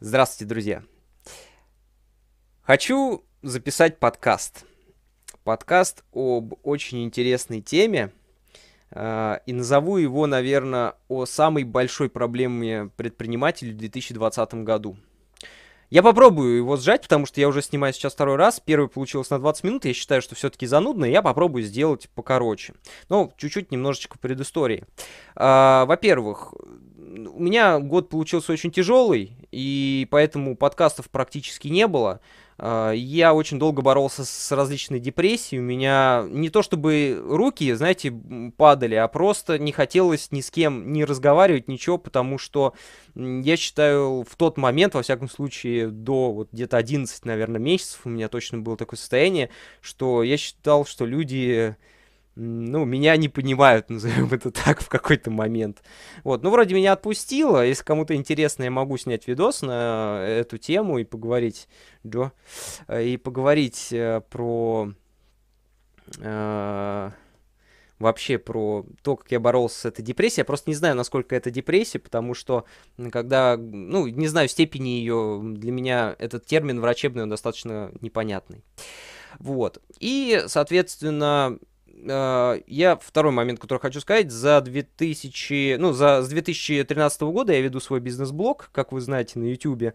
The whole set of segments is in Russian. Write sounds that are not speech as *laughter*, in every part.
Здравствуйте, друзья. Хочу записать подкаст. Подкаст об очень интересной теме. Э, и назову его, наверное, о самой большой проблеме предпринимателей в 2020 году. Я попробую его сжать, потому что я уже снимаю сейчас второй раз. Первый получился на 20 минут. Я считаю, что все-таки занудно. Я попробую сделать покороче. Ну, чуть-чуть немножечко предыстории. А, во-первых, у меня год получился очень тяжелый, и поэтому подкастов практически не было. А, я очень долго боролся с различной депрессией. У меня не то чтобы руки, знаете, падали, а просто не хотелось ни с кем не разговаривать, ничего, потому что я считаю, в тот момент, во всяком случае, до вот где-то 11, наверное, месяцев у меня точно было такое состояние, что я считал, что люди ну, меня не понимают, *laughs* назовем это так, в какой-то момент. Вот, ну, вроде меня отпустило, если кому-то интересно, я могу снять видос на э, эту тему и поговорить, Джо, э, и поговорить э, про... Э, вообще про то, как я боролся с этой депрессией. Я просто не знаю, насколько это депрессия, потому что когда, ну, не знаю степени ее, для меня этот термин врачебный, он достаточно непонятный. Вот. И, соответственно, а, я второй момент, который хочу сказать, за 2000, ну, за, с 2013 года я веду свой бизнес-блог, как вы знаете, на YouTube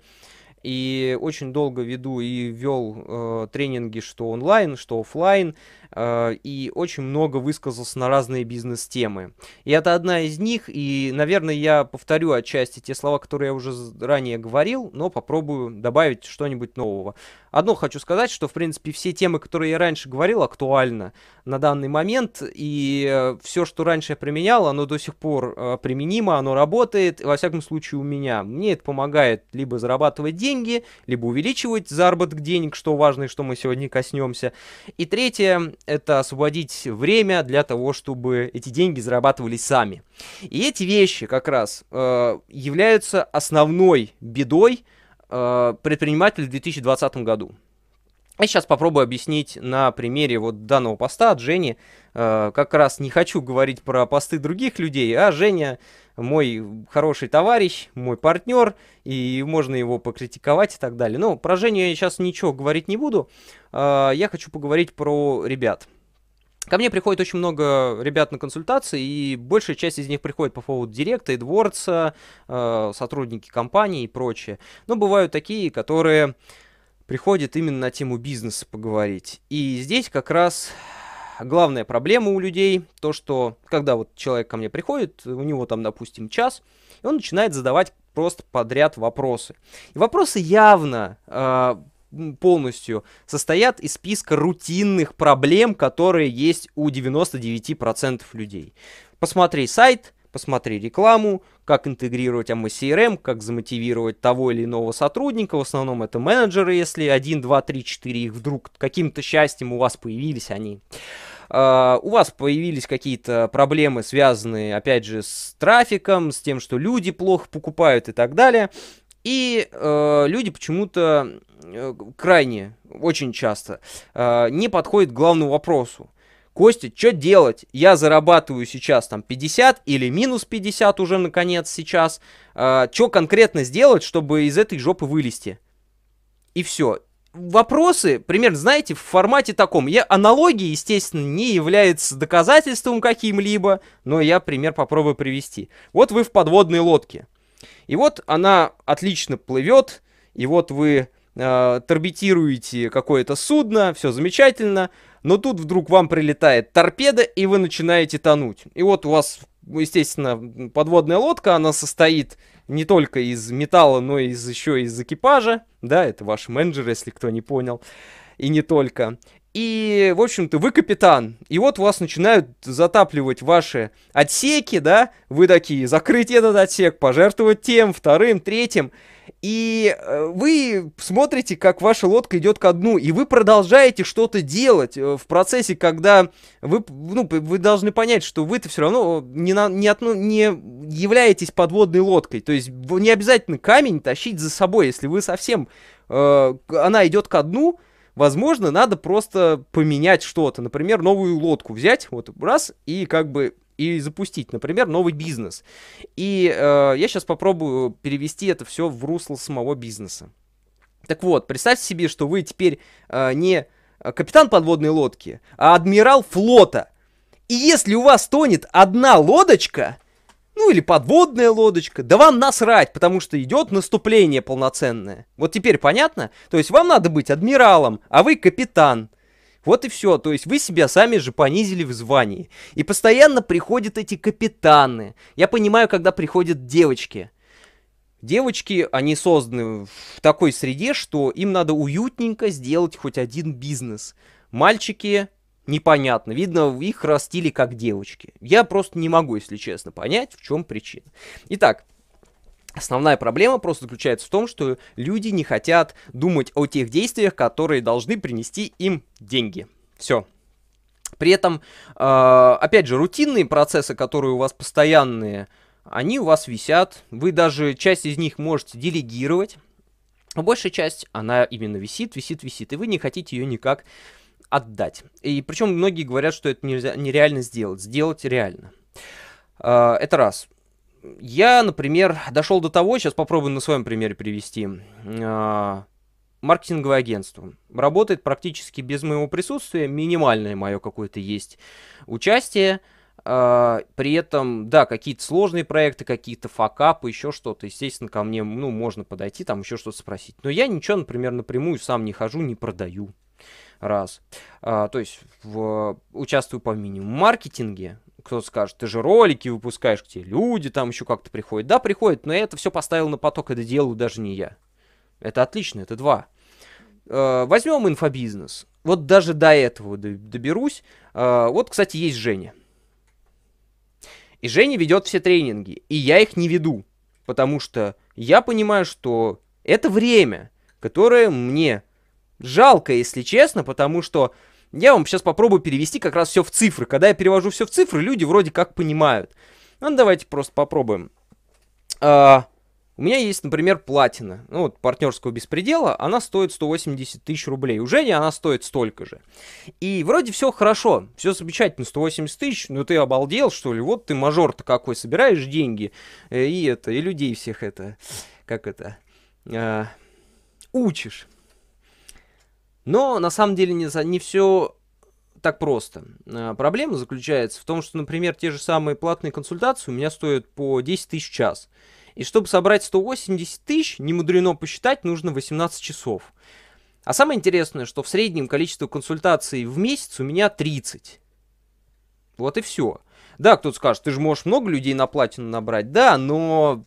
и очень долго веду и вел э, тренинги, что онлайн, что офлайн, э, и очень много высказался на разные бизнес-темы. И это одна из них, и, наверное, я повторю отчасти те слова, которые я уже ранее говорил, но попробую добавить что-нибудь нового. Одно хочу сказать, что, в принципе, все темы, которые я раньше говорил, актуальны на данный момент, и э, все, что раньше я применял, оно до сих пор э, применимо, оно работает, во всяком случае, у меня. Мне это помогает либо зарабатывать деньги, деньги, либо увеличивать заработок денег, что важно и что мы сегодня коснемся. И третье, это освободить время для того, чтобы эти деньги зарабатывались сами. И эти вещи как раз э, являются основной бедой э, предпринимателя в 2020 году. Я сейчас попробую объяснить на примере вот данного поста от Жени. Э, как раз не хочу говорить про посты других людей, а Женя мой хороший товарищ, мой партнер, и можно его покритиковать и так далее. Но ну, про Женю я сейчас ничего говорить не буду. Э, я хочу поговорить про ребят. Ко мне приходит очень много ребят на консультации, и большая часть из них приходит по поводу Директа, Эдвордса, э, сотрудники компании и прочее. Но бывают такие, которые приходит именно на тему бизнеса поговорить. И здесь как раз главная проблема у людей, то что, когда вот человек ко мне приходит, у него там, допустим, час, и он начинает задавать просто подряд вопросы. И вопросы явно э, полностью состоят из списка рутинных проблем, которые есть у 99% людей. Посмотри сайт, посмотри рекламу, как интегрировать CRM, как замотивировать того или иного сотрудника, в основном это менеджеры, если 1, 2, 3, 4 их вдруг каким-то счастьем у вас появились они. Uh, у вас появились какие-то проблемы, связанные, опять же, с трафиком, с тем, что люди плохо покупают и так далее. И э, люди почему-то э, крайне, очень часто, э, не подходят к главному вопросу. Костя, что делать? Я зарабатываю сейчас там 50 или минус 50 уже наконец сейчас. Э, что конкретно сделать, чтобы из этой жопы вылезти? И все. Вопросы, примерно, знаете, в формате таком. Я, аналогия, естественно, не является доказательством каким-либо, но я пример попробую привести. Вот вы в подводной лодке. И вот она отлично плывет, и вот вы э, торбитируете какое-то судно, все замечательно. Но тут вдруг вам прилетает торпеда, и вы начинаете тонуть. И вот у вас, естественно, подводная лодка, она состоит не только из металла, но и из, еще из экипажа. Да, это ваш менеджер, если кто не понял. И не только. И, в общем-то, вы капитан. И вот вас начинают затапливать ваши отсеки, да? Вы такие, закрыть этот отсек, пожертвовать тем, вторым, третьим. И э, вы смотрите, как ваша лодка идет ко дну, и вы продолжаете что-то делать э, в процессе, когда вы, ну, вы должны понять, что вы-то все равно э, не, на, не, от, не являетесь подводной лодкой. То есть не обязательно камень тащить за собой, если вы совсем... Э, она идет ко дну, Возможно, надо просто поменять что-то. Например, новую лодку взять, вот раз, и как бы и запустить, например, новый бизнес. И э, я сейчас попробую перевести это все в русло самого бизнеса. Так вот, представьте себе, что вы теперь э, не капитан подводной лодки, а адмирал флота. И если у вас тонет одна лодочка, ну или подводная лодочка, да вам насрать, потому что идет наступление полноценное. Вот теперь понятно? То есть вам надо быть адмиралом, а вы капитан. Вот и все, то есть вы себя сами же понизили в звании. И постоянно приходят эти капитаны. Я понимаю, когда приходят девочки. Девочки, они созданы в такой среде, что им надо уютненько сделать хоть один бизнес. Мальчики, непонятно. Видно, их растили как девочки. Я просто не могу, если честно, понять, в чем причина. Итак, Основная проблема просто заключается в том, что люди не хотят думать о тех действиях, которые должны принести им деньги. Все. При этом, э, опять же, рутинные процессы, которые у вас постоянные, они у вас висят. Вы даже часть из них можете делегировать. Но большая часть, она именно висит, висит, висит. И вы не хотите ее никак отдать. И причем многие говорят, что это нельзя, нереально сделать. Сделать реально. А, это раз. Я, например, дошел до того, сейчас попробую на своем примере привести, а, маркетинговое агентство. Работает практически без моего присутствия, минимальное мое какое-то есть участие. А, при этом, да, какие-то сложные проекты, какие-то факапы, еще что-то. Естественно, ко мне, ну, можно подойти, там еще что-то спросить. Но я ничего, например, напрямую сам не хожу, не продаю раз. А, то есть в, участвую по минимуму маркетинге, кто-то скажет, ты же ролики выпускаешь, к тебе люди там еще как-то приходят. Да, приходят, но я это все поставил на поток, это делаю даже не я. Это отлично, это два. Э, а, возьмем инфобизнес. Вот даже до этого доберусь. Э, вот, кстати, есть Женя. И Женя ведет все тренинги, и я их не веду, потому что я понимаю, что это время, которое мне Жалко, если честно, потому что я вам сейчас попробую перевести как раз все в цифры. Когда я перевожу все в цифры, люди вроде как понимают. Ну, давайте просто попробуем. А, у меня есть, например, платина. Ну, вот партнерского беспредела. Она стоит 180 тысяч рублей. У Жени она стоит столько же. И вроде все хорошо. Все замечательно. 180 тысяч. Ну, ты обалдел, что ли? Вот ты мажор-то какой. Собираешь деньги. Э, и это, и людей всех это... Как это? А, учишь. Но на самом деле не, не все так просто. Э, проблема заключается в том, что, например, те же самые платные консультации у меня стоят по 10 тысяч час. И чтобы собрать 180 тысяч, не мудрено посчитать, нужно 18 часов. А самое интересное, что в среднем количество консультаций в месяц у меня 30. Вот и все. Да, кто-то скажет, ты же можешь много людей на платину набрать. Да, но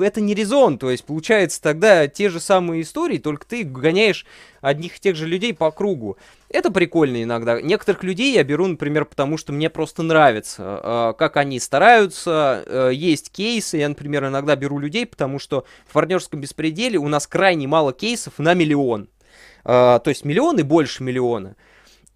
это не резон. То есть, получается, тогда те же самые истории, только ты гоняешь одних и тех же людей по кругу. Это прикольно иногда. Некоторых людей я беру, например, потому что мне просто нравится, а, как они стараются. А, есть кейсы. Я, например, иногда беру людей, потому что в партнерском беспределе у нас крайне мало кейсов на миллион. А, то есть миллион и больше миллиона.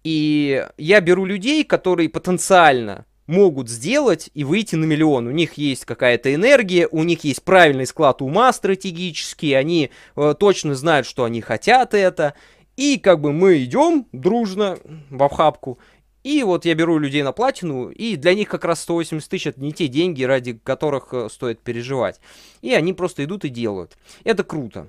И я беру людей, которые потенциально могут сделать и выйти на миллион. У них есть какая-то энергия, у них есть правильный склад ума стратегический, они э, точно знают, что они хотят это. И как бы мы идем дружно в обхапку. И вот я беру людей на платину, и для них как раз 180 тысяч это не те деньги, ради которых э, стоит переживать. И они просто идут и делают. Это круто.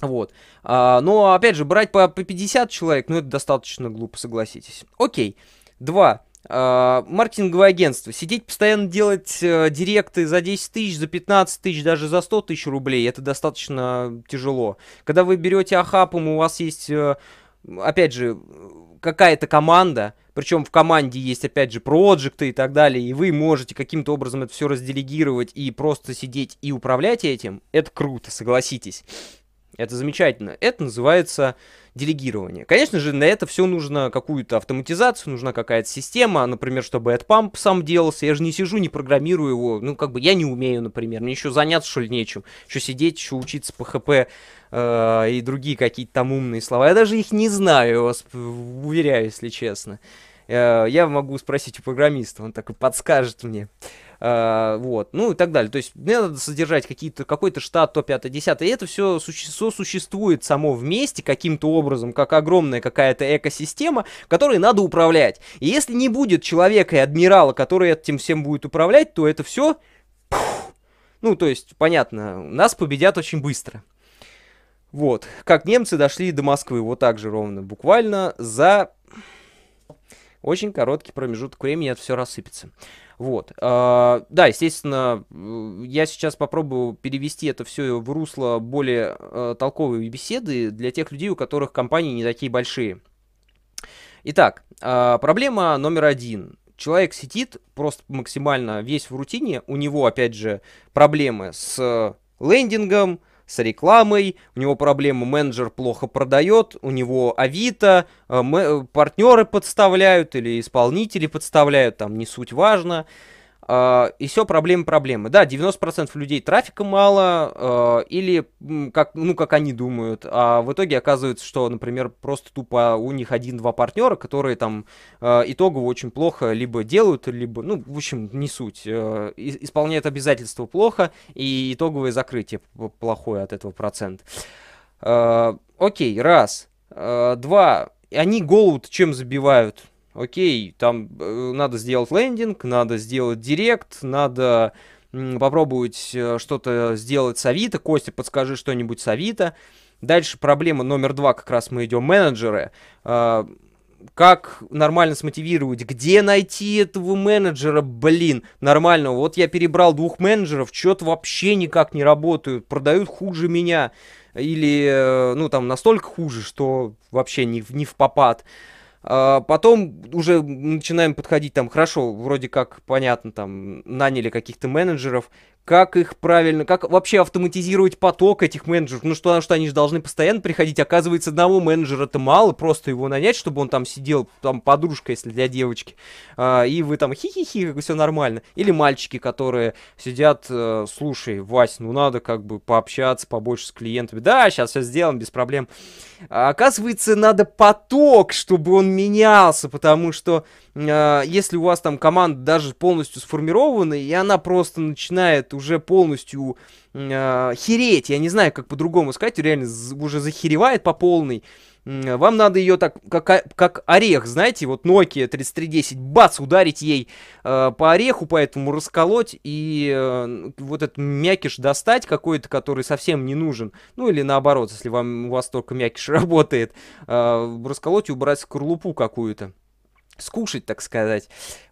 Вот. А, но опять же, брать по, по 50 человек, ну это достаточно глупо, согласитесь. Окей. Два. А, маркетинговое агентство. Сидеть постоянно делать э, директы за 10 тысяч, за 15 тысяч, даже за 100 тысяч рублей, это достаточно тяжело. Когда вы берете ахапом, у вас есть, э, опять же, какая-то команда, причем в команде есть, опять же, проекты и так далее, и вы можете каким-то образом это все разделегировать и просто сидеть и управлять этим, это круто, согласитесь. Это замечательно. Это называется делегирование. Конечно же, на это все нужно какую-то автоматизацию, нужна какая-то система, например, чтобы AdPump сам делался. Я же не сижу, не программирую его. Ну, как бы я не умею, например. Мне еще заняться, что ли, нечем. Еще сидеть, еще учиться по ХП э, и другие какие-то там умные слова. Я даже их не знаю, вас уверяю, если честно. Э, я могу спросить у программиста, он так и подскажет мне. Э, а, вот, ну и так далее. То есть мне надо содержать какие-то, какой-то штат, то 5 10 и это все сосуществует само вместе каким-то образом, как огромная какая-то экосистема, которой надо управлять. И если не будет человека и адмирала, который этим всем будет управлять, то это все... ну, то есть, понятно, нас победят очень быстро. Вот, как немцы дошли до Москвы, вот так же ровно, буквально за очень короткий промежуток времени это все рассыпется. Вот. А, да, естественно, я сейчас попробую перевести это все в русло более а, толковой беседы для тех людей, у которых компании не такие большие. Итак, а, проблема номер один. Человек сидит просто максимально весь в рутине, у него, опять же, проблемы с лендингом, с рекламой, у него проблемы, менеджер плохо продает, у него авито, э, э, партнеры подставляют или исполнители подставляют, там не суть важно. А, и все проблемы проблемы. Да, 90% людей трафика мало, а, или как, ну, как они думают, а в итоге оказывается, что, например, просто тупо у них один-два партнера, которые там а, итогово очень плохо либо делают, либо, ну, в общем, не суть, э, исполняют обязательства плохо, и итоговое закрытие плохое от этого процент. Окей, раз. Два. Они голову чем забивают? Окей, там э, надо сделать лендинг, надо сделать директ, надо э, попробовать э, что-то сделать с Авито. Костя, подскажи что-нибудь с Авито. Дальше проблема номер два, как раз мы идем, менеджеры. Э, как нормально смотивировать, где найти этого менеджера, блин, нормального. Вот я перебрал двух менеджеров, что-то вообще никак не работают, продают хуже меня. Или, э, ну, там, настолько хуже, что вообще не, не в попад. Э, а, потом уже начинаем подходить там, хорошо, вроде как, понятно, там, наняли каких-то менеджеров, как их правильно, как вообще автоматизировать поток этих менеджеров, ну что, что они же должны постоянно приходить, оказывается, одного менеджера то мало, просто его нанять, чтобы он там сидел, там, подружка, если для девочки, а, и вы там хи-хи-хи, как все нормально, или мальчики, которые сидят, э, слушай, Вась, ну надо как бы пообщаться побольше с клиентами, да, сейчас все сделаем, без проблем, а оказывается, надо поток, чтобы он менялся, потому что э, если у вас там команда даже полностью сформирована, и она просто начинает уже полностью э, хереть, я не знаю, как по-другому сказать, реально уже захеревает по полной, вам надо ее так, как, как орех, знаете, вот Nokia 3310, бац, ударить ей э, по ореху, поэтому расколоть и э, вот этот мякиш достать какой-то, который совсем не нужен. Ну или наоборот, если вам, у вас только мякиш *laughs* работает, э, расколоть и убрать скорлупу какую-то скушать, так сказать.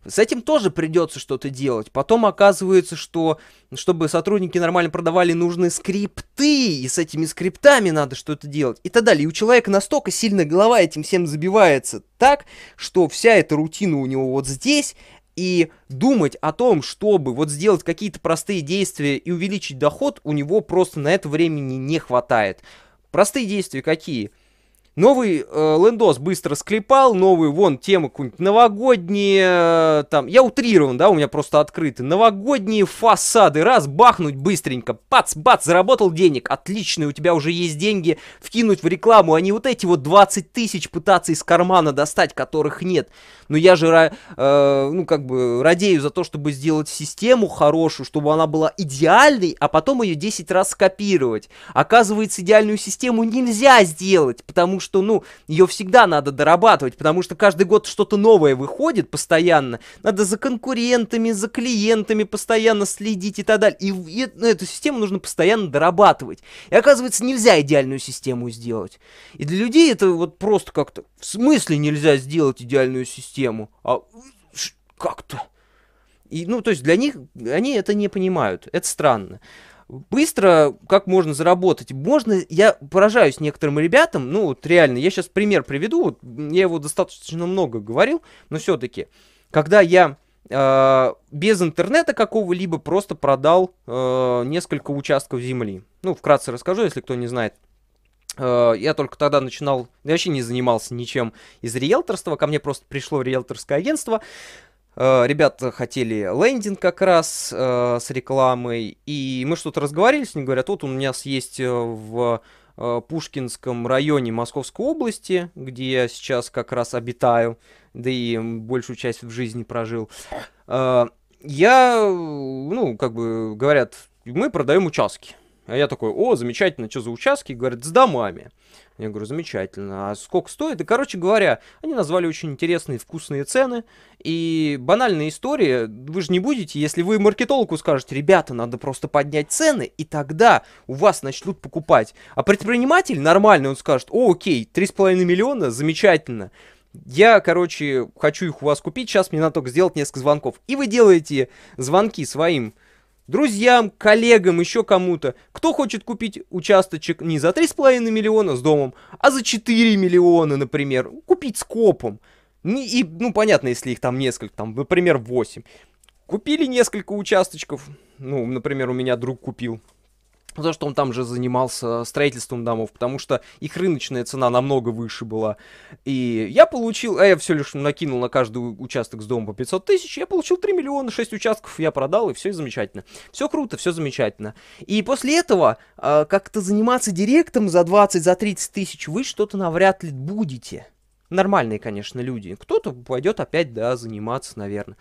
С этим тоже придется что-то делать. Потом оказывается, что чтобы сотрудники нормально продавали, нужны скрипты, и с этими скриптами надо что-то делать, и так далее. И у человека настолько сильно голова этим всем забивается так, что вся эта рутина у него вот здесь, и думать о том, чтобы вот сделать какие-то простые действия и увеличить доход, у него просто на это времени не хватает. Простые действия какие? Новый э, лендос быстро склепал, новые, вон, темы какие-нибудь новогодние, э, там, я утрирован, да, у меня просто открыты, новогодние фасады, раз, бахнуть быстренько, бац-бац, заработал денег, отлично, у тебя уже есть деньги вкинуть в рекламу, а не вот эти вот 20 тысяч пытаться из кармана достать, которых нет. Но я же, э, ну, как бы, радею за то, чтобы сделать систему хорошую, чтобы она была идеальной, а потом ее 10 раз скопировать. Оказывается, идеальную систему нельзя сделать, потому что что, ну, ее всегда надо дорабатывать, потому что каждый год что-то новое выходит постоянно. Надо за конкурентами, за клиентами постоянно следить и так далее. И, и ну, эту систему нужно постоянно дорабатывать. И оказывается, нельзя идеальную систему сделать. И для людей это вот просто как-то... В смысле нельзя сделать идеальную систему? А как-то... И, ну, то есть для них, они это не понимают. Это странно быстро как можно заработать. Можно, я поражаюсь некоторым ребятам, ну вот реально, я сейчас пример приведу, вот, я его достаточно много говорил, но все-таки, когда я э, без интернета какого-либо просто продал э, несколько участков земли. Ну, вкратце расскажу, если кто не знает. Э, я только тогда начинал, я вообще не занимался ничем из риэлторства, ко мне просто пришло риэлторское агентство, Э, ребята хотели лендинг как раз э, с рекламой, и мы что-то разговаривали с ним, говорят, вот у меня есть э, в э, Пушкинском районе Московской области, где я сейчас как раз обитаю, да и большую часть в жизни прожил. Э, я, ну, как бы говорят, мы продаем участки. А я такой, о, замечательно, что за участки? Говорят, с домами. Я говорю, замечательно, а сколько стоит? И, короче говоря, они назвали очень интересные вкусные цены. И банальная история, вы же не будете, если вы маркетологу скажете, ребята, надо просто поднять цены, и тогда у вас начнут покупать. А предприниматель нормальный, он скажет, о, окей, 3,5 миллиона, замечательно. Я, короче, хочу их у вас купить, сейчас мне надо только сделать несколько звонков. И вы делаете звонки своим друзьям, коллегам, еще кому-то, кто хочет купить участочек не за 3,5 миллиона с домом, а за 4 миллиона, например, купить скопом. копом. И, ну, понятно, если их там несколько, там, например, 8. Купили несколько участочков, ну, например, у меня друг купил потому что он там же занимался строительством домов, потому что их рыночная цена намного выше была. И я получил, а я все лишь накинул на каждый участок с домом по 500 тысяч, я получил 3 миллиона, 6 участков я продал, и все замечательно. Все круто, все замечательно. И после этого э, как-то заниматься директом за 20, за 30 тысяч вы что-то навряд ли будете. Нормальные, конечно, люди. Кто-то пойдет опять, да, заниматься, наверное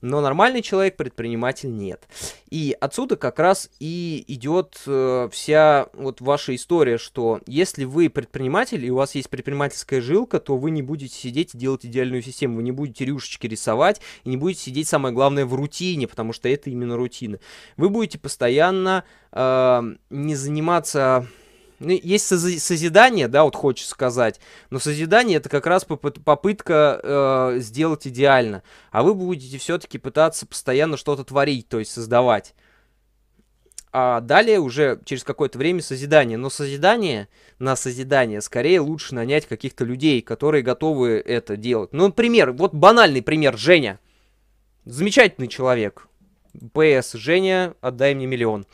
но нормальный человек предприниматель нет. И отсюда как раз и идет э, вся вот ваша история, что если вы предприниматель и у вас есть предпринимательская жилка, то вы не будете сидеть и делать идеальную систему, вы не будете рюшечки рисовать и не будете сидеть, самое главное, в рутине, потому что это именно рутина. Вы будете постоянно э, не заниматься ну, есть созидание, да, вот хочется сказать, но созидание это как раз попытка э, сделать идеально, а вы будете все-таки пытаться постоянно что-то творить, то есть создавать. А далее уже через какое-то время созидание. Но созидание, на созидание скорее лучше нанять каких-то людей, которые готовы это делать. Ну, например, вот банальный пример, Женя. Замечательный человек. ПС, Женя, отдай мне миллион.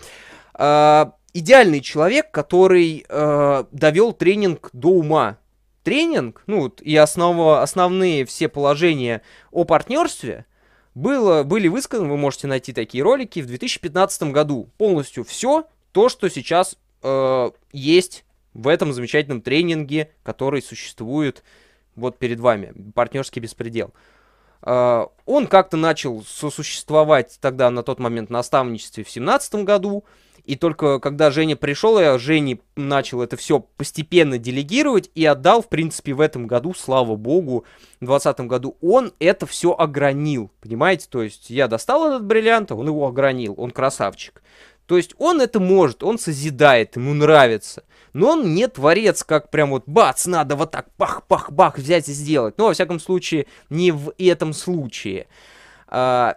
А, идеальный человек, который э, довел тренинг до ума. Тренинг, ну вот, и основа, основные все положения о партнерстве было, были высказаны, вы можете найти такие ролики, в 2015 году. Полностью все то, что сейчас э, есть в этом замечательном тренинге, который существует вот перед вами, партнерский беспредел. Uh, он как-то начал сосуществовать тогда на тот момент наставничестве в семнадцатом году. И только когда Женя пришел, я Жене начал это все постепенно делегировать и отдал, в принципе, в этом году, слава богу, в 2020 году он это все огранил, понимаете? То есть я достал этот бриллиант, он его огранил, он красавчик. То есть он это может, он созидает, ему нравится. Но он не творец, как прям вот бац, надо вот так пах-пах-бах взять и сделать. Ну, во всяком случае, не в этом случае. А,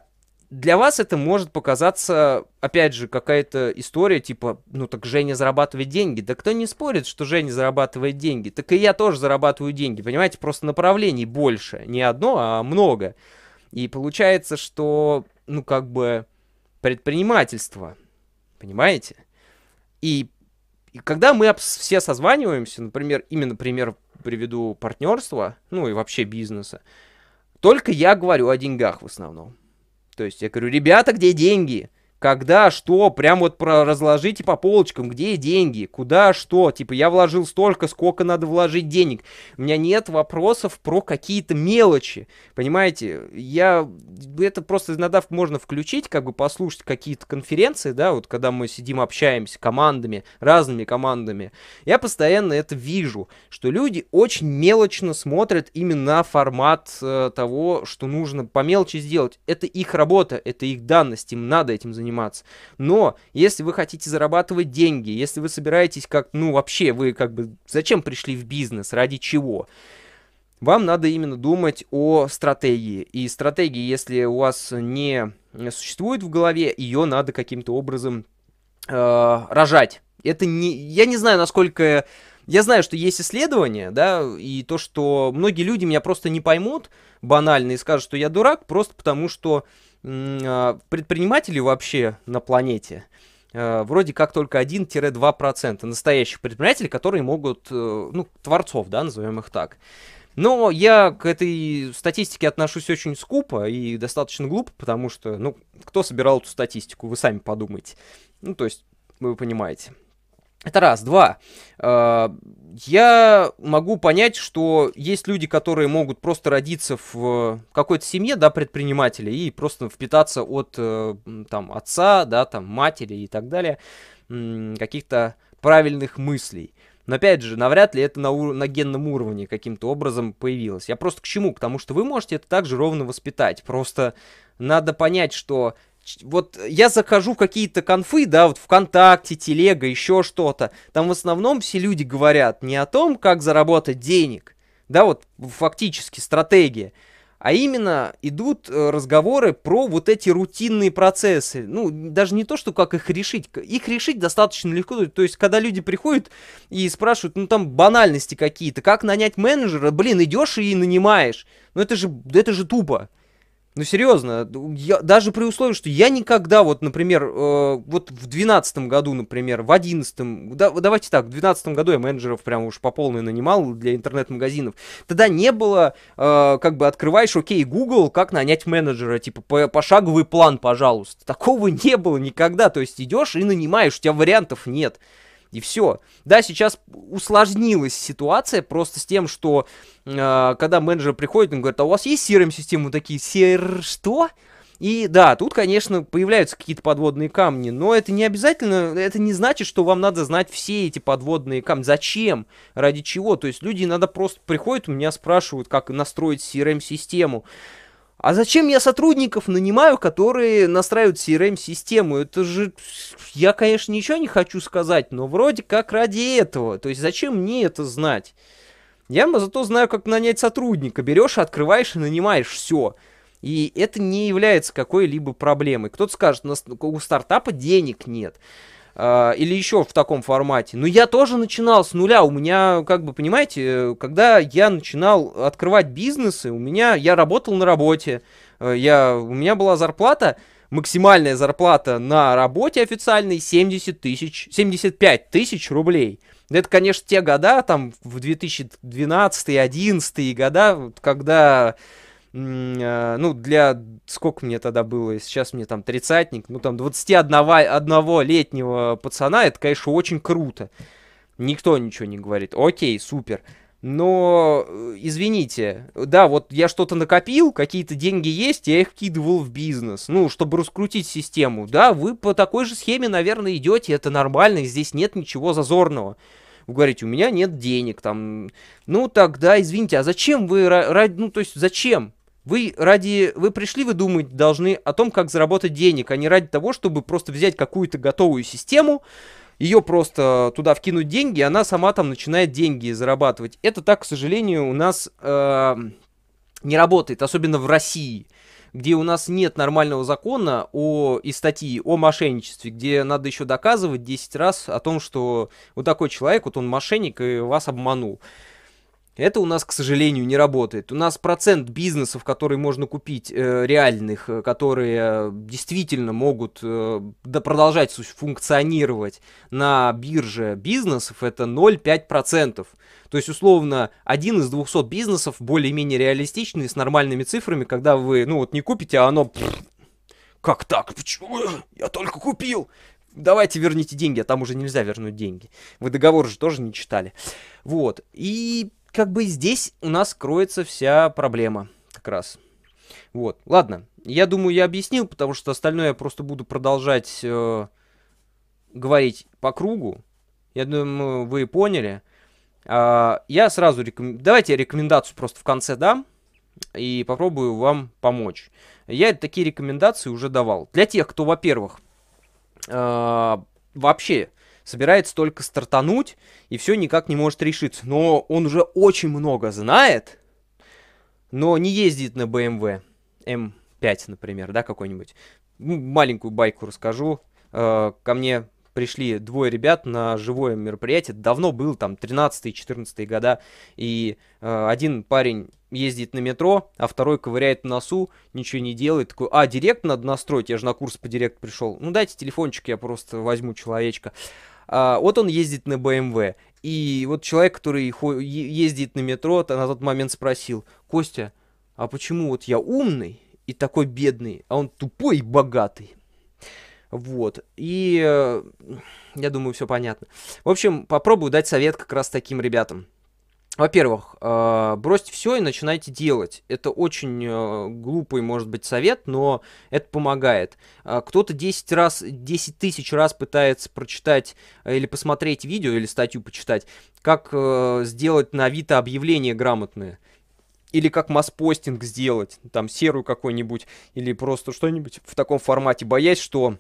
для вас это может показаться, опять же, какая-то история, типа, ну так Женя зарабатывает деньги. Да кто не спорит, что Женя зарабатывает деньги? Так и я тоже зарабатываю деньги, понимаете? Просто направлений больше. Не одно, а много. И получается, что, ну как бы, предпринимательство, понимаете? И, и когда мы все созваниваемся, например, именно пример приведу партнерства, ну и вообще бизнеса, только я говорю о деньгах в основном. То есть я говорю, ребята, где деньги? когда что, прям вот про разложите по полочкам, где деньги, куда что, типа я вложил столько, сколько надо вложить денег. У меня нет вопросов про какие-то мелочи, понимаете? Я, это просто иногда можно включить, как бы послушать какие-то конференции, да, вот когда мы сидим, общаемся командами, разными командами. Я постоянно это вижу, что люди очень мелочно смотрят именно формат э, того, что нужно по мелочи сделать. Это их работа, это их данность, им надо этим заниматься заниматься. Но если вы хотите зарабатывать деньги, если вы собираетесь как, ну вообще вы как бы зачем пришли в бизнес, ради чего? Вам надо именно думать о стратегии. И стратегии, если у вас не существует в голове, ее надо каким-то образом э, рожать. Это не... Я не знаю, насколько... Я знаю, что есть исследования, да, и то, что многие люди меня просто не поймут банально и скажут, что я дурак, просто потому что а, предпринимателей вообще на планете э, вроде как только 1-2% настоящих предпринимателей, которые могут, э, ну, творцов, да, назовем их так. Но я к этой статистике отношусь очень скупо и достаточно глупо, потому что, ну, кто собирал эту статистику, вы сами подумайте. Ну, то есть, вы понимаете. Это раз. Два. Э, я могу понять, что есть люди, которые могут просто родиться в какой-то семье, да, предпринимателя, и просто впитаться от э, там, отца, да, там, матери и так далее, каких-то правильных мыслей. Но опять же, навряд ли это на, ур- на генном уровне каким-то образом появилось. Я просто к чему? К тому, что вы можете это также ровно воспитать. Просто надо понять, что вот э, я захожу в какие-то конфы, да, вот ВКонтакте, Телега, еще что-то. Там в основном все люди говорят не о том, как заработать денег, да, вот фактически стратегия, а именно идут э, разговоры про вот эти рутинные процессы. Ну, даже не то, что как их решить. Их решить достаточно легко. То есть, когда люди приходят и спрашивают, ну, там банальности какие-то, как нанять менеджера, блин, идешь и нанимаешь. Ну, это же, это же тупо. Ну, серьезно, я, даже при условии, что я никогда, вот, например, э, вот в 2012 году, например, в 2011, да, давайте так, в 2012 году я менеджеров прям уж по полной нанимал для интернет-магазинов. Тогда не было, э, как бы, открываешь, окей, Google, как нанять менеджера, типа, по пошаговый план, пожалуйста. Такого не было никогда, то есть идешь и нанимаешь, у тебя вариантов нет и все. Да, сейчас усложнилась ситуация просто с тем, что э, когда менеджер приходит, он говорит, а у вас есть CRM-система? Такие, CR что? И да, тут, конечно, появляются какие-то подводные камни, но это не обязательно, это не значит, что вам надо знать все эти подводные камни. Зачем? Ради чего? То есть люди иногда просто приходят, у меня спрашивают, как настроить CRM-систему. А зачем я сотрудников нанимаю, которые настраивают CRM-систему? Это же... Я, конечно, ничего не хочу сказать, но вроде как ради этого. То есть зачем мне это знать? Я зато знаю, как нанять сотрудника. Берешь, открываешь и нанимаешь все. И это не является какой-либо проблемой. Кто-то скажет, у стартапа денег нет. А, или еще в таком формате. Но ну, я тоже начинал с нуля. У меня, как бы, понимаете, э, когда я начинал открывать бизнесы, у меня, я работал на работе, э, я, у меня была зарплата, максимальная зарплата на работе официальной 70 тысяч, 75 тысяч рублей. Это, конечно, те года, там, в 2012-2011 года, когда а, ну, для... Сколько мне тогда было? Сейчас мне там тридцатник, ну, там, 21-летнего пацана, это, конечно, очень круто. Никто ничего не говорит. Окей, супер. Но, э, извините, да, вот я что-то накопил, какие-то деньги есть, я их кидывал в бизнес, ну, чтобы раскрутить систему. Да, вы по такой же схеме, наверное, идете, это нормально, здесь нет ничего зазорного. Вы говорите, у меня нет денег, там, ну, тогда, извините, а зачем вы, ну, то есть, зачем? Вы ради, вы пришли, вы думаете, должны о том, как заработать денег, а не ради того, чтобы просто взять какую-то готовую систему, ее просто туда вкинуть деньги, и она сама там начинает деньги зарабатывать. Это так, к сожалению, у нас э, не работает, особенно в России где у нас нет нормального закона о, и статьи о мошенничестве, где надо еще доказывать 10 раз о том, что вот такой человек, вот он мошенник и вас обманул. Это у нас, к сожалению, не работает. У нас процент бизнесов, которые можно купить, э, реальных, э, которые э, действительно могут э, да, продолжать функционировать на бирже бизнесов, это 0,5%. То есть, условно, один из 200 бизнесов более-менее реалистичный, с нормальными цифрами, когда вы, ну вот, не купите, а оно... как так? Почему? Я только купил! давайте верните деньги, а там уже нельзя вернуть деньги. Вы договор же тоже не читали. Вот. И как бы здесь у нас кроется вся проблема как раз. Вот, ладно. Я думаю, я объяснил, потому что остальное я просто буду продолжать э, говорить по кругу. Я думаю, вы поняли. А, я сразу рекомендую... Давайте я рекомендацию просто в конце дам и попробую вам помочь. Я такие рекомендации уже давал. Для тех, кто, во-первых, э, вообще собирается только стартануть, и все никак не может решиться. Но он уже очень много знает, но не ездит на BMW M5, например, да, какой-нибудь. Маленькую байку расскажу. Э, ко мне пришли двое ребят на живое мероприятие. Давно был, там, 13-14 года. И э, один парень ездит на метро, а второй ковыряет носу, ничего не делает. Такой, а, директ надо настроить, я же на курс по директ пришел. Ну, дайте телефончик, я просто возьму человечка. А, вот он ездит на BMW. Эм и вот человек, который ездит на метро, -то на тот момент спросил, Костя, а почему вот я умный и такой бедный, а он тупой и богатый? Вот. И э, я думаю, все понятно. В общем, попробую дать совет как раз таким ребятам. Во-первых, э, бросьте все и начинайте делать. Это очень э, глупый, может быть, совет, но это помогает. Э, кто-то 10 раз, 10 тысяч раз пытается прочитать или посмотреть видео, или статью почитать, как сделать на Авито объявление грамотное. Или как масс-постинг сделать, там серую какой-нибудь, или просто что-нибудь в таком формате, боясь, что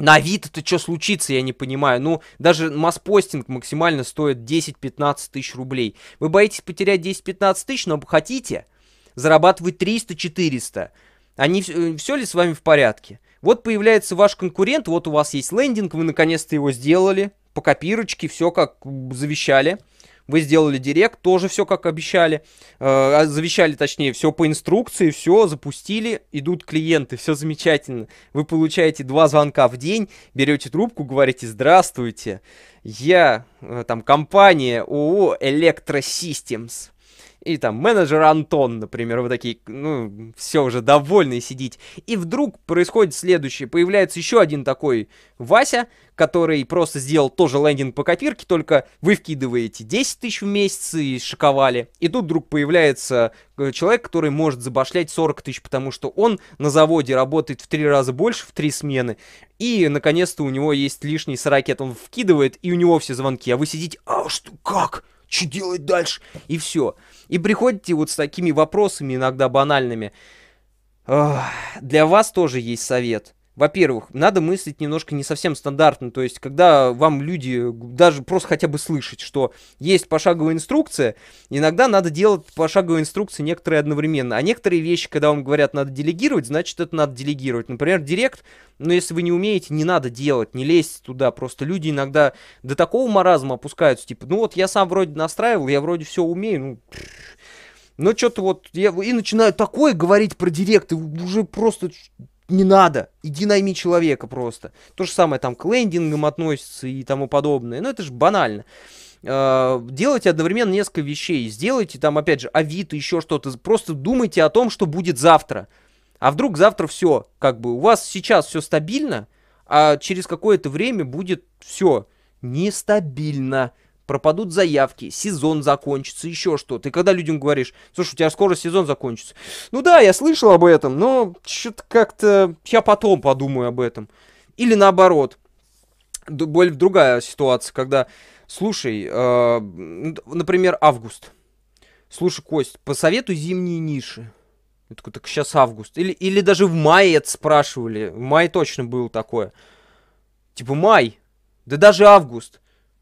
на Авито-то что случится, я не понимаю. Ну, даже масс-постинг максимально стоит 10-15 тысяч рублей. Вы боитесь потерять 10-15 тысяч, но хотите зарабатывать 300-400. Они, все э, ли с вами в порядке? Вот появляется ваш конкурент, вот у вас есть лендинг, вы наконец-то его сделали, по копирочке, все как завещали – вы сделали директ, тоже все как обещали, э, а, завещали точнее, все по инструкции, все запустили, идут клиенты, все замечательно. Вы получаете два звонка в день, берете трубку, говорите «Здравствуйте, я, э, там, компания ООО Electrosystem Systems и там менеджер Антон, например, вы такие, ну, все уже довольны сидеть. И вдруг происходит следующее, появляется еще один такой Вася, который просто сделал тоже лендинг по копирке, только вы вкидываете 10 тысяч в месяц и шоковали. И тут вдруг появляется э, человек, который может забашлять 40 тысяч, потому что он на заводе работает в три раза больше, в три смены, и, наконец-то, у него есть лишний сорокет, он вкидывает, и у него все звонки, а вы сидите, а что, как? что делать дальше? И все. И приходите вот с такими вопросами, иногда банальными. Для вас тоже есть совет. Во-первых, надо мыслить немножко не совсем стандартно, то есть когда вам люди даже просто хотя бы слышать, что есть пошаговая инструкция, иногда надо делать пошаговые инструкции некоторые одновременно, а некоторые вещи, когда вам говорят надо делегировать, значит это надо делегировать. Например, директ, но ну, если вы не умеете, не надо делать, не лезть туда, просто люди иногда до такого маразма опускаются, типа, ну вот я сам вроде настраивал, я вроде все умею, ну... Но что-то вот, я, и начинаю такое говорить про директ, и уже просто не надо, иди найми человека просто. То же самое там к лендингам относится и тому подобное, но ну, это же банально. А, делайте одновременно несколько вещей. Сделайте там, опять же, авито, еще что-то. Просто думайте о том, что будет завтра. А вдруг завтра все, как бы, у вас сейчас все стабильно, а через какое-то время будет все нестабильно пропадут заявки, сезон закончится, еще что. Ты когда людям говоришь, слушай, у тебя скоро сезон закончится. Ну да, я слышал об этом, но что-то как-то я потом подумаю об этом. Или наоборот, более другая ситуация, когда, слушай, э, например, август. Слушай, Кость, посоветуй зимние ниши. Я такой, так сейчас август. Или, или даже в мае это спрашивали. В мае точно было такое. Типа май. Да даже август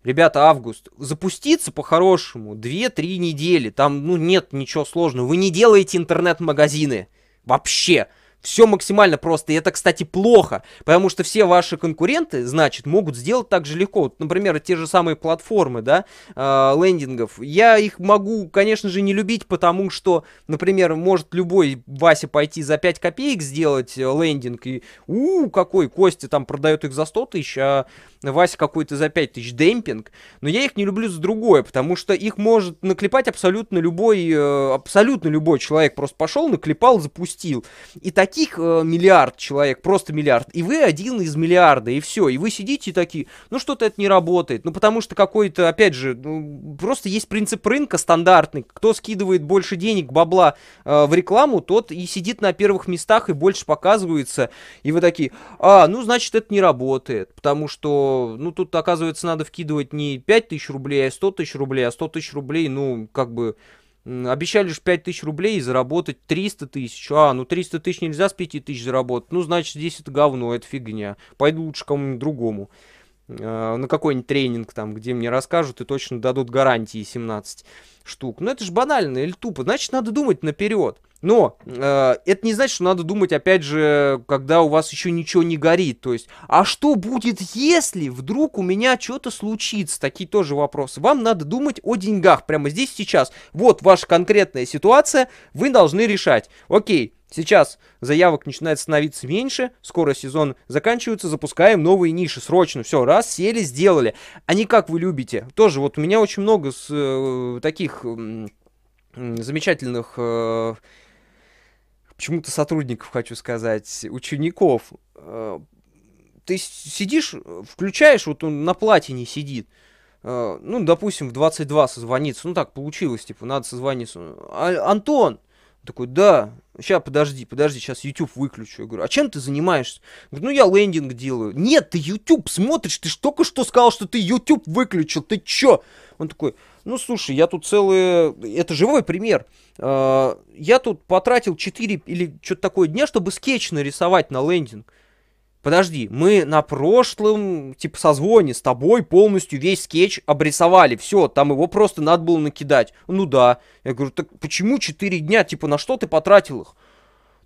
ребята, август, запуститься по-хорошему 2-3 недели, там, ну, нет ничего сложного, вы не делаете интернет-магазины, вообще, все максимально просто. И это, кстати, плохо, потому что все ваши конкуренты, значит, могут сделать так же легко. Вот, например, те же самые платформы, да, э, лендингов. Я их могу, конечно же, не любить, потому что, например, может любой Вася пойти за 5 копеек сделать э, лендинг, и у какой, Костя там продает их за 100 тысяч, а Вася какой-то за 5 тысяч демпинг. Но я их не люблю за другое, потому что их может наклепать абсолютно любой, э, абсолютно любой человек. Просто пошел, наклепал, запустил. И так таких э, миллиард человек, просто миллиард, и вы один из миллиарда, и все, и вы сидите такие, ну что-то это не работает, ну потому что какой-то, опять же, ну, просто есть принцип рынка стандартный, кто скидывает больше денег, бабла э, в рекламу, тот и сидит на первых местах и больше показывается, и вы такие, а, ну значит это не работает, потому что, ну тут оказывается надо вкидывать не 5 тысяч рублей, а 100 тысяч рублей, а 100 тысяч рублей, ну как бы обещали же 5 тысяч рублей и заработать 300 тысяч. А, ну 300 тысяч нельзя с 5 тысяч заработать. Ну, значит, здесь это говно, это фигня. Пойду лучше кому-нибудь другому. Э, на какой-нибудь тренинг там, где мне расскажут и точно дадут гарантии 17 штук. Ну это же банально или тупо. Значит, надо думать наперед. Но э, это не значит, что надо думать, опять же, когда у вас еще ничего не горит. То есть, а что будет, если вдруг у меня что-то случится? Такие тоже вопросы. Вам надо думать о деньгах прямо здесь сейчас. Вот ваша конкретная ситуация, вы должны решать. Окей, Сейчас заявок начинает становиться меньше, скоро сезон заканчивается, запускаем новые ниши, срочно, все, раз, сели, сделали. Они а как вы любите? Тоже вот у меня очень много с, э, таких таких замечательных э, почему-то сотрудников, хочу сказать, учеников. Э, ты сидишь, включаешь, вот он на платье не сидит. Э, ну, допустим, в 22 созвониться. Ну, так получилось, типа, надо созвониться. А, Антон! такой, да, сейчас подожди, подожди, сейчас YouTube выключу. Я говорю, а чем ты занимаешься? Говорит, ну я лендинг делаю. Нет, ты YouTube смотришь, ты же только что сказал, что ты YouTube выключил, ты чё? Он такой, ну, слушай, я тут целые... Это живой пример. А, я тут потратил 4 или что-то такое дня, чтобы скетч нарисовать на лендинг. Подожди, мы на прошлом, типа, созвоне с тобой полностью весь скетч обрисовали. Все, там его просто надо было накидать. Ну да. Я говорю, так почему 4 дня? Типа, на что ты потратил их?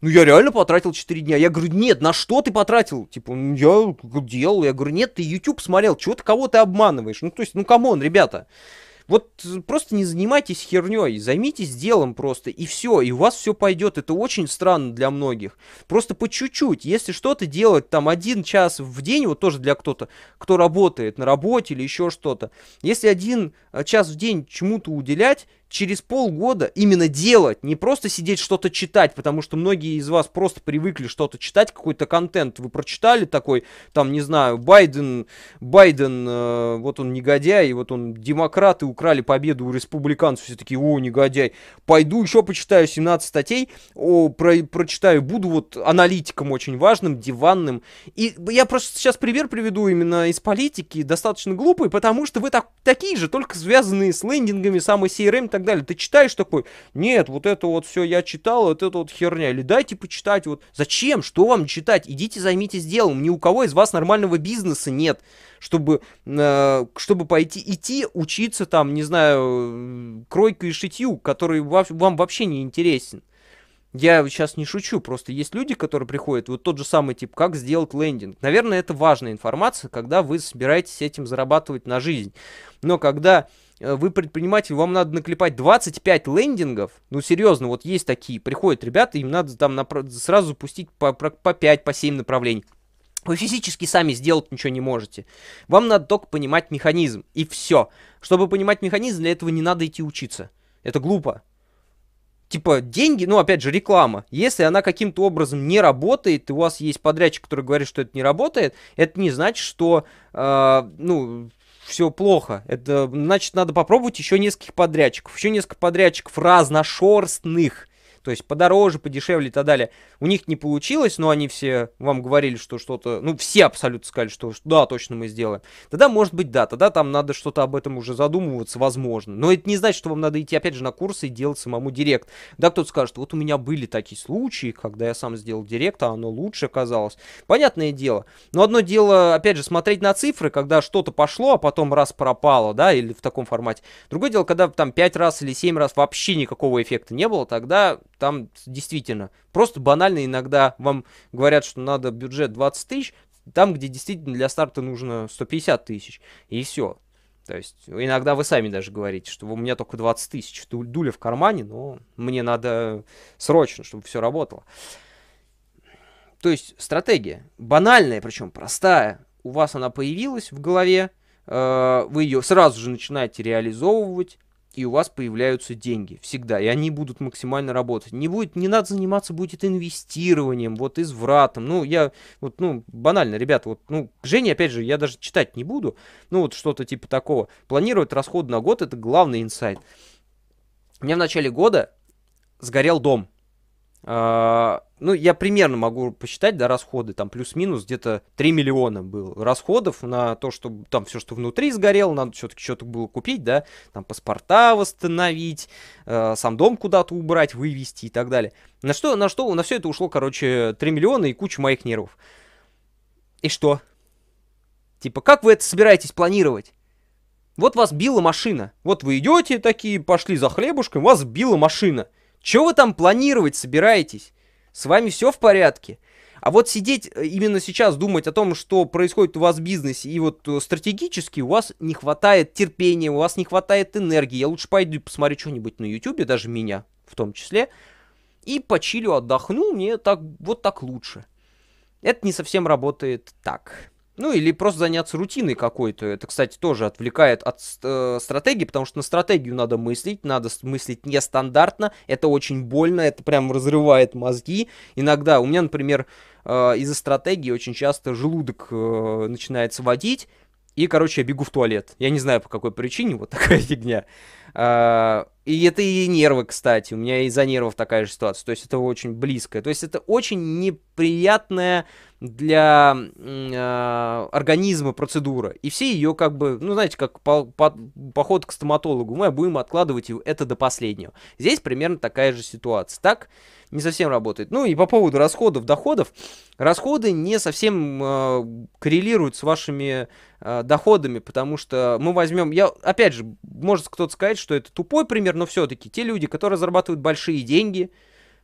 Ну, я реально потратил 4 дня. Я говорю, нет, на что ты потратил? Типа, «Ну, я делал. Я говорю, нет, ты YouTube смотрел. Чего ты кого то обманываешь? Ну, то есть, ну, камон, ребята. Вот просто не занимайтесь херней, займитесь делом просто, и все, и у вас все пойдет. Это очень странно для многих. Просто по чуть-чуть, если что-то делать там один час в день, вот тоже для кто-то, кто работает на работе или еще что-то, если один э, час в день чему-то уделять, через полгода именно делать, не просто сидеть что-то читать, потому что многие из вас просто привыкли что-то читать, какой-то контент вы прочитали такой, там, не знаю, Байден, Байден, э, вот он негодяй, вот он, демократы украли победу у республиканцев, все такие, о, негодяй, пойду еще почитаю 17 статей, о, про, прочитаю, буду вот аналитиком очень важным, диванным, и я просто сейчас пример приведу именно из политики, достаточно глупый, потому что вы так, такие же, только связанные с лендингами, самой CRM эм и так так далее. Ты читаешь такой, нет, вот это вот все я читал, вот это вот херня. Или дайте почитать, вот зачем, что вам читать, идите займитесь делом. Ни у кого из вас нормального бизнеса нет, чтобы, э, чтобы пойти идти учиться там, не знаю, э, кройку и шитью, который вам вообще не интересен. Я сейчас не шучу, просто есть люди, которые приходят, вот тот же самый тип, как сделать лендинг. Наверное, это важная информация, когда вы собираетесь этим зарабатывать на жизнь. Но когда э, вы предприниматель, вам надо наклепать 25 лендингов, ну серьезно, вот есть такие, приходят ребята, им надо там напр- сразу запустить по, по 5, по 7 направлений. Вы физически сами сделать ничего не можете. Вам надо только понимать механизм, и все. Чтобы понимать механизм, для этого не надо идти учиться. Это глупо типа, деньги, ну, опять же, реклама, если она каким-то образом не работает, и у вас есть подрядчик, который говорит, что это не работает, это не значит, что, э, ну, все плохо. Это значит, надо попробовать еще нескольких подрядчиков, еще несколько подрядчиков разношерстных, то есть подороже, подешевле и так далее. У них не получилось, но они все вам говорили, что что-то, ну, все абсолютно сказали, что да, точно мы сделаем. Тогда, может быть, да, тогда там надо что-то об этом уже задумываться, возможно. Но это не значит, что вам надо идти, опять же, на курсы и делать самому директ. Да, кто-то скажет, вот у меня были такие случаи, когда я сам сделал директ, а оно лучше оказалось. Понятное дело. Но одно дело, опять же, смотреть на цифры, когда что-то пошло, а потом раз пропало, да, или в таком формате. Другое дело, когда там 5 раз или 7 раз вообще никакого эффекта не было, тогда там действительно просто банально иногда вам говорят, что надо бюджет 20 тысяч, там, где действительно для старта нужно 150 тысяч, и все. То есть иногда вы сами даже говорите, что у меня только 20 тысяч дуля в кармане, но мне надо срочно, чтобы все работало. То есть стратегия банальная, причем простая. У вас она появилась в голове, э, вы ее сразу же начинаете реализовывать, и у вас появляются деньги всегда, и они будут максимально работать. Не будет, не надо заниматься будет инвестированием, вот извратом. Ну, я, вот, ну, банально, ребят вот, ну, к Жене, опять же, я даже читать не буду, ну, вот что-то типа такого. Планировать расход на год, это главный инсайт. У меня в начале года сгорел дом. А, ну, я примерно могу посчитать, да, расходы, там, плюс-минус, где-то 3 миллиона был расходов на то, чтобы там все, что внутри сгорело, надо все-таки что-то было купить, да, там, паспорта восстановить, э, сам дом куда-то убрать, вывести и так далее. На что, на что, на все это ушло, короче, 3 миллиона и куча моих нервов. И что? Типа, как вы это собираетесь планировать? Вот вас била машина. Вот вы идете такие, пошли за хлебушком, вас била машина. Чего вы там планировать собираетесь? С вами все в порядке? А вот сидеть э, именно сейчас, думать о том, что происходит у вас в бизнесе, и вот э, стратегически у вас не хватает терпения, у вас не хватает энергии. Я лучше пойду посмотрю что-нибудь на YouTube, даже меня в том числе, и почилю, отдохну, мне так, вот так лучше. Это не совсем работает так. Ну или просто заняться рутиной какой-то. Это, кстати, тоже отвлекает от э, стратегии, потому что на стратегию надо мыслить, надо мыслить нестандартно. Это очень больно, это прям разрывает мозги. Иногда у меня, например, э, из-за стратегии очень часто желудок э, начинает сводить. И, короче, я бегу в туалет. Я не знаю, по какой причине, вот *laughs* такая фигня. А, и это и нервы, кстати. У меня из-за нервов такая же ситуация. То есть это очень близкое То есть это очень неприятная для э, организма процедура. И все ее как бы, ну знаете, как по, по, поход к стоматологу, мы будем откладывать это до последнего. Здесь примерно такая же ситуация. Так не совсем работает. Ну и по поводу расходов, доходов. Расходы не совсем э, коррелируют с вашими э, доходами, потому что мы возьмем, я, опять же, может кто-то сказать, что это тупой пример, но все-таки те люди, которые зарабатывают большие деньги,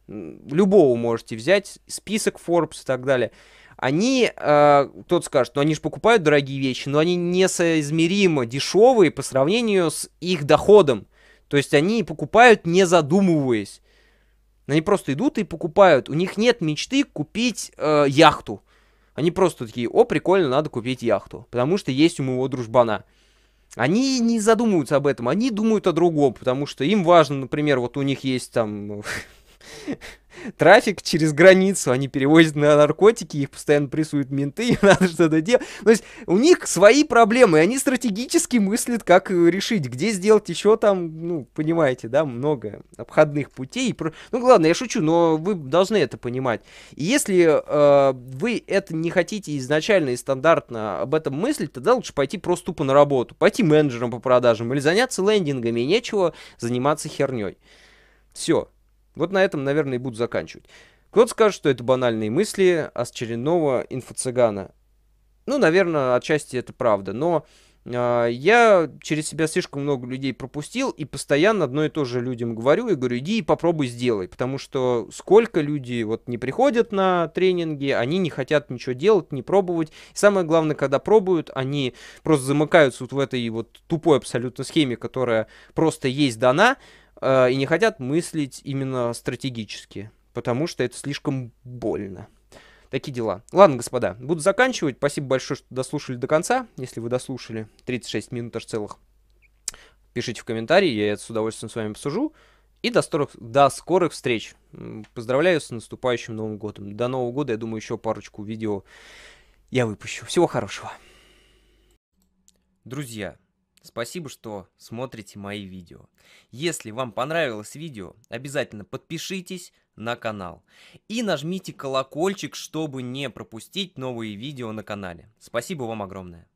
любого можете взять, список Forbes и так далее, они, э, тот скажет, ну они же покупают дорогие вещи, но они несоизмеримо дешевые по сравнению с их доходом. То есть они покупают не задумываясь. Они просто идут и покупают. У них нет мечты купить э, яхту. Они просто такие, о, прикольно, надо купить яхту, потому что есть у моего дружбана. Они не задумываются об этом, они думают о другом, потому что им важно, например, вот у них есть там *laughs* трафик через границу, они перевозят на наркотики, их постоянно прессуют менты, *laughs* им надо что-то делать. То есть у них свои проблемы, и они стратегически мыслят, как решить, где сделать еще там, ну, понимаете, да, много обходных путей. Ну, главное, я шучу, но вы должны это понимать. И если э, вы это не хотите изначально и стандартно об этом мыслить, тогда лучше пойти просто тупо на работу, пойти менеджером по продажам или заняться лендингами, и нечего заниматься херней. Все, вот на этом, наверное, и буду заканчивать. Кто-то скажет, что это банальные мысли очередного инфо-цыгана. Ну, наверное, отчасти это правда, но э, я через себя слишком много людей пропустил и постоянно одно и то же людям говорю и говорю, иди и попробуй сделай, потому что сколько люди вот не приходят на тренинги, они не хотят ничего делать, не пробовать. И самое главное, когда пробуют, они просто замыкаются вот в этой вот тупой абсолютно схеме, которая просто есть дана, Э, и не хотят мыслить именно стратегически, потому что это слишком больно. Такие дела. Ладно, господа, буду заканчивать. Спасибо большое, что дослушали до конца. Если вы дослушали 36 минут аж целых, пишите в комментарии, я это с удовольствием с вами обсужу. И до скорых, до скорых встреч. Поздравляю с наступающим Новым годом. До Нового года, я думаю, еще парочку видео я выпущу. Всего хорошего. Друзья, Спасибо, что смотрите мои видео. Если вам понравилось видео, обязательно подпишитесь на канал и нажмите колокольчик, чтобы не пропустить новые видео на канале. Спасибо вам огромное.